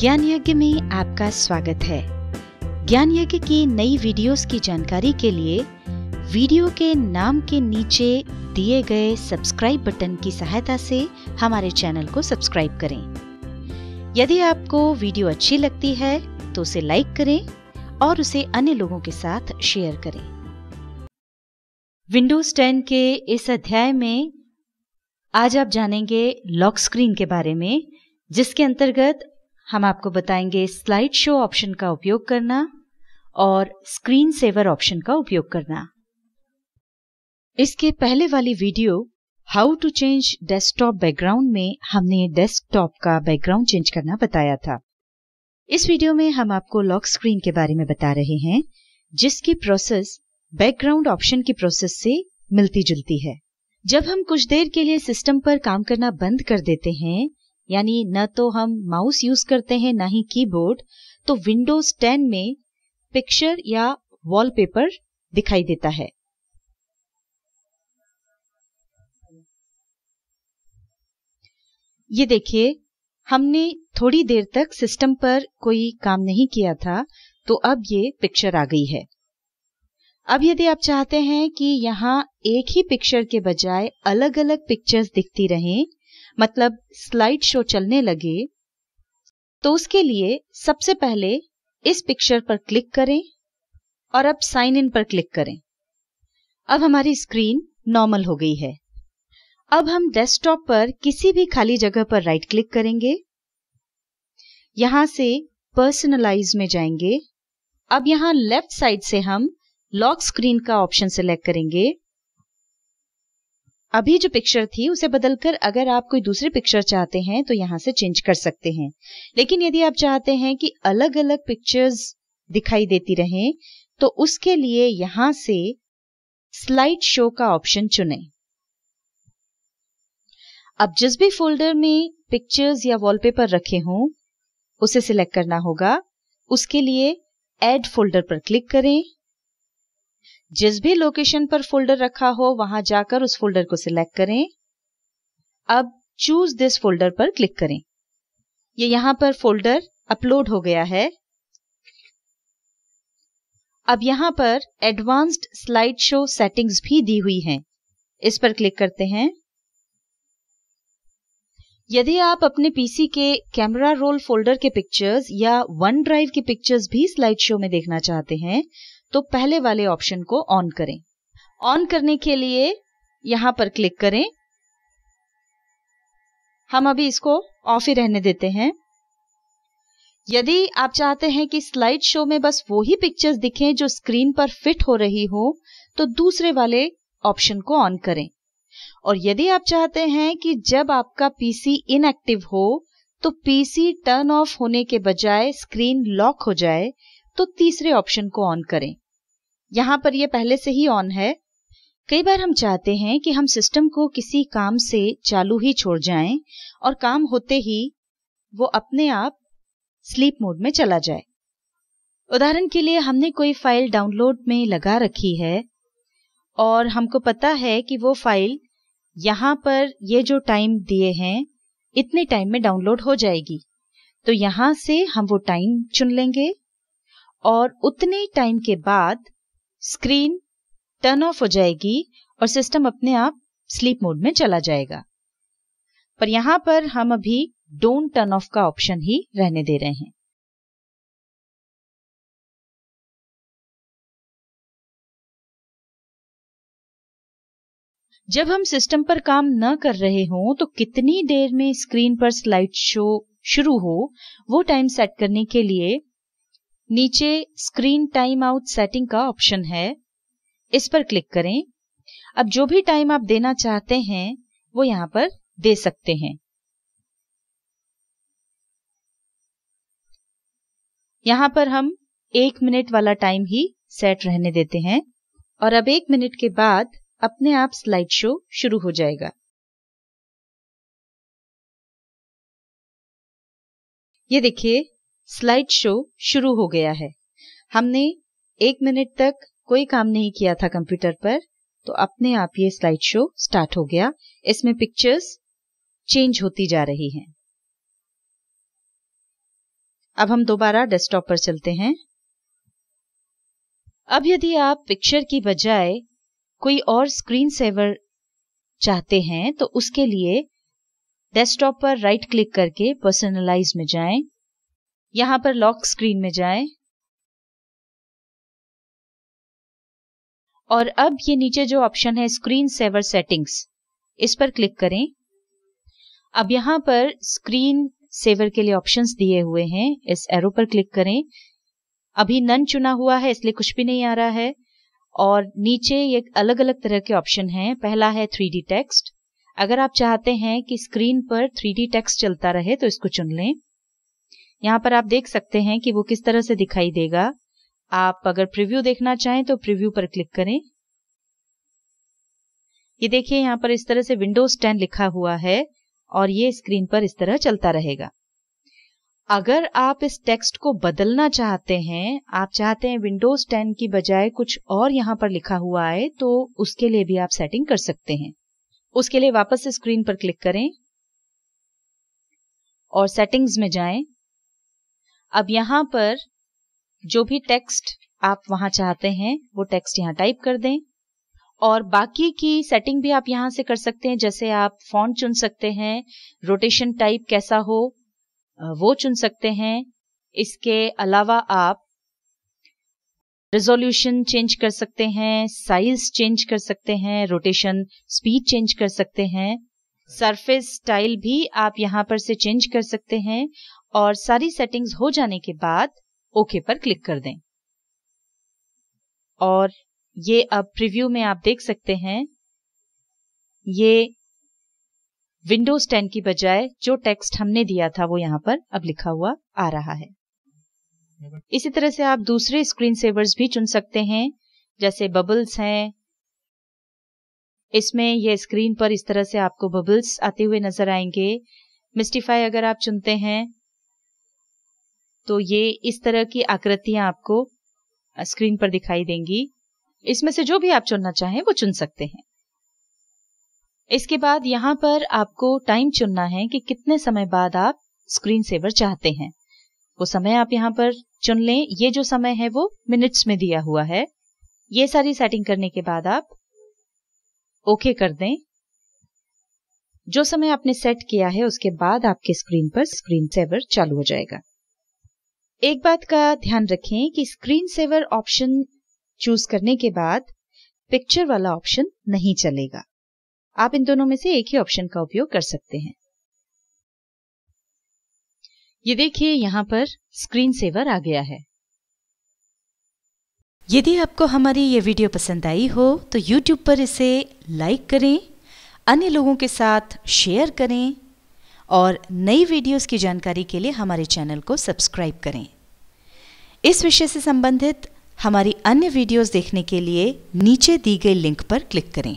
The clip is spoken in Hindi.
ज्ञान यज्ञ में आपका स्वागत है ज्ञान यज्ञ की नई वीडियोस की जानकारी के लिए वीडियो के नाम के नीचे दिए गए सब्सक्राइब बटन की सहायता से हमारे चैनल को सब्सक्राइब करें यदि आपको वीडियो अच्छी लगती है तो उसे लाइक करें और उसे अन्य लोगों के साथ शेयर करें विंडोज 10 के इस अध्याय में आज आप जानेंगे लॉक स्क्रीन के बारे में जिसके अंतर्गत हम आपको बताएंगे स्लाइड शो ऑप्शन का उपयोग करना और स्क्रीन सेवर ऑप्शन का उपयोग करना इसके पहले वाली video how to change desktop background में हमने डेस्कटॉप का बैकग्राउंड चेंज करना बताया था इस वीडियो में हम आपको लॉक स्क्रीन के बारे में बता रहे हैं जिसकी प्रोसेस बैकग्राउंड ऑप्शन की प्रोसेस से मिलती जुलती है जब हम कुछ देर के लिए सिस्टम पर काम करना बंद कर देते हैं यानी न तो हम माउस यूज करते हैं ना ही कीबोर्ड तो विंडोज 10 में पिक्चर या वॉलपेपर दिखाई देता है ये देखिए हमने थोड़ी देर तक सिस्टम पर कोई काम नहीं किया था तो अब ये पिक्चर आ गई है अब यदि आप चाहते हैं कि यहाँ एक ही पिक्चर के बजाय अलग अलग पिक्चर्स दिखती रहें मतलब स्लाइड शो चलने लगे तो उसके लिए सबसे पहले इस पिक्चर पर क्लिक करें और अब साइन इन पर क्लिक करें अब हमारी स्क्रीन नॉर्मल हो गई है अब हम डेस्कटॉप पर किसी भी खाली जगह पर राइट क्लिक करेंगे यहां से पर्सनलाइज में जाएंगे अब यहां लेफ्ट साइड से हम लॉक स्क्रीन का ऑप्शन सिलेक्ट करेंगे अभी जो पिक्चर थी उसे बदलकर अगर आप कोई दूसरी पिक्चर चाहते हैं तो यहाँ से चेंज कर सकते हैं लेकिन यदि आप चाहते हैं कि अलग अलग पिक्चर्स दिखाई देती रहें तो उसके लिए यहां से स्लाइड शो का ऑप्शन चुनें अब जिस भी फोल्डर में पिक्चर्स या वॉलपेपर रखे हों उसे सिलेक्ट करना होगा उसके लिए एड फोल्डर पर क्लिक करें जिस भी लोकेशन पर फोल्डर रखा हो वहां जाकर उस फोल्डर को सिलेक्ट करें अब चूज दिस फोल्डर पर क्लिक करें ये यहां पर फोल्डर अपलोड हो गया है अब यहां पर एडवांस्ड स्लाइड शो सेटिंग्स भी दी हुई हैं इस पर क्लिक करते हैं यदि आप अपने पीसी के कैमरा रोल फोल्डर के पिक्चर्स या वन ड्राइव के पिक्चर्स भी स्लाइड शो में देखना चाहते हैं तो पहले वाले ऑप्शन को ऑन करें ऑन करने के लिए यहां पर क्लिक करें हम अभी इसको ऑफ ही रहने देते हैं यदि आप चाहते हैं कि स्लाइड शो में बस वो ही पिक्चर्स दिखें जो स्क्रीन पर फिट हो रही हो तो दूसरे वाले ऑप्शन को ऑन करें और यदि आप चाहते हैं कि जब आपका पीसी इनएक्टिव हो तो पीसी टर्न ऑफ होने के बजाय स्क्रीन लॉक हो जाए तो तीसरे ऑप्शन को ऑन करें यहाँ पर यह पहले से ही ऑन है कई बार हम चाहते हैं कि हम सिस्टम को किसी काम से चालू ही छोड़ जाएं और काम होते ही वो अपने आप स्लीप मोड में चला जाए उदाहरण के लिए हमने कोई फाइल डाउनलोड में लगा रखी है और हमको पता है कि वो फाइल यहाँ पर ये जो टाइम दिए हैं इतने टाइम में डाउनलोड हो जाएगी तो यहाँ से हम वो टाइम चुन लेंगे और उतने टाइम के बाद स्क्रीन टर्न ऑफ हो जाएगी और सिस्टम अपने आप स्लीप मोड में चला जाएगा पर यहां पर हम अभी डोंट टर्न ऑफ का ऑप्शन ही रहने दे रहे हैं जब हम सिस्टम पर काम न कर रहे हो तो कितनी देर में स्क्रीन पर स्लाइड शो शुरू हो वो टाइम सेट करने के लिए नीचे स्क्रीन टाइम आउट सेटिंग का ऑप्शन है इस पर क्लिक करें अब जो भी टाइम आप देना चाहते हैं वो यहां पर दे सकते हैं यहां पर हम एक मिनट वाला टाइम ही सेट रहने देते हैं और अब एक मिनट के बाद अपने आप स्लाइड शो शुरू हो जाएगा ये देखिए स्लाइड शो शुरू हो गया है हमने एक मिनट तक कोई काम नहीं किया था कंप्यूटर पर तो अपने आप ये स्लाइड शो स्टार्ट हो गया इसमें पिक्चर्स चेंज होती जा रही हैं अब हम दोबारा डेस्कटॉप पर चलते हैं अब यदि आप पिक्चर की बजाय कोई और स्क्रीन सेवर चाहते हैं तो उसके लिए डेस्कटॉप पर राइट क्लिक करके पर्सनलाइज में जाएं यहां पर लॉक स्क्रीन में जाएं और अब ये नीचे जो ऑप्शन है स्क्रीन सेवर सेटिंग्स इस पर क्लिक करें अब यहां पर स्क्रीन सेवर के लिए ऑप्शंस दिए हुए हैं इस एरो पर क्लिक करें अभी नन चुना हुआ है इसलिए कुछ भी नहीं आ रहा है और नीचे ये अलग अलग तरह के ऑप्शन हैं पहला है थ्री डी टेक्स्ट अगर आप चाहते हैं कि स्क्रीन पर थ्री डी टेक्स्ट चलता रहे तो इसको चुन लें यहाँ पर आप देख सकते हैं कि वो किस तरह से दिखाई देगा आप अगर प्रीव्यू देखना चाहें तो प्रीव्यू पर क्लिक करें ये देखिए यहाँ पर इस तरह से विंडोज 10 लिखा हुआ है और ये स्क्रीन पर इस तरह चलता रहेगा अगर आप इस टेक्स्ट को बदलना चाहते हैं आप चाहते हैं विंडोज 10 की बजाय कुछ और यहाँ पर लिखा हुआ है तो उसके लिए भी आप सेटिंग कर सकते हैं उसके लिए वापस स्क्रीन पर क्लिक करें और सेटिंग्स में जाएं अब यहां पर जो भी टेक्स्ट आप वहां चाहते हैं वो टेक्स्ट यहां टाइप कर दें और बाकी की सेटिंग भी आप यहां से कर सकते हैं जैसे आप फॉन्ट चुन सकते हैं रोटेशन टाइप कैसा हो वो चुन सकते हैं इसके अलावा आप रेजोल्यूशन चेंज कर सकते हैं साइज चेंज कर सकते हैं रोटेशन स्पीड चेंज कर सकते हैं सरफेस स्टाइल भी आप यहाँ पर से चेंज कर सकते हैं और सारी सेटिंग्स हो जाने के बाद ओके पर क्लिक कर दें और ये अब प्रीव्यू में आप देख सकते हैं ये विंडोज 10 की बजाय जो टेक्स्ट हमने दिया था वो यहाँ पर अब लिखा हुआ आ रहा है इसी तरह से आप दूसरे स्क्रीन सेवर्स भी चुन सकते हैं जैसे बबल्स हैं इसमें यह स्क्रीन पर इस तरह से आपको बबल्स आते हुए नजर आएंगे मिस्टिफाई अगर आप चुनते हैं तो ये इस तरह की आकृतियां आपको स्क्रीन पर दिखाई देंगी इसमें से जो भी आप चुनना चाहें वो चुन सकते हैं इसके बाद यहां पर आपको टाइम चुनना है कि कितने समय बाद आप स्क्रीन सेवर चाहते हैं वो समय आप यहां पर चुन लें ये जो समय है वो मिनट्स में दिया हुआ है ये सारी सेटिंग करने के बाद आप ओके कर दें जो समय आपने सेट किया है उसके बाद आपके स्क्रीन पर स्क्रीन सेवर चालू हो जाएगा एक बात का ध्यान रखें कि स्क्रीन सेवर ऑप्शन चूज करने के बाद पिक्चर वाला ऑप्शन नहीं चलेगा आप इन दोनों में से एक ही ऑप्शन का उपयोग कर सकते हैं ये देखिए यहां पर स्क्रीन सेवर आ गया है यदि आपको हमारी ये वीडियो पसंद आई हो तो YouTube पर इसे लाइक करें अन्य लोगों के साथ शेयर करें और नई वीडियोस की जानकारी के लिए हमारे चैनल को सब्सक्राइब करें इस विषय से संबंधित हमारी अन्य वीडियोस देखने के लिए नीचे दी गई लिंक पर क्लिक करें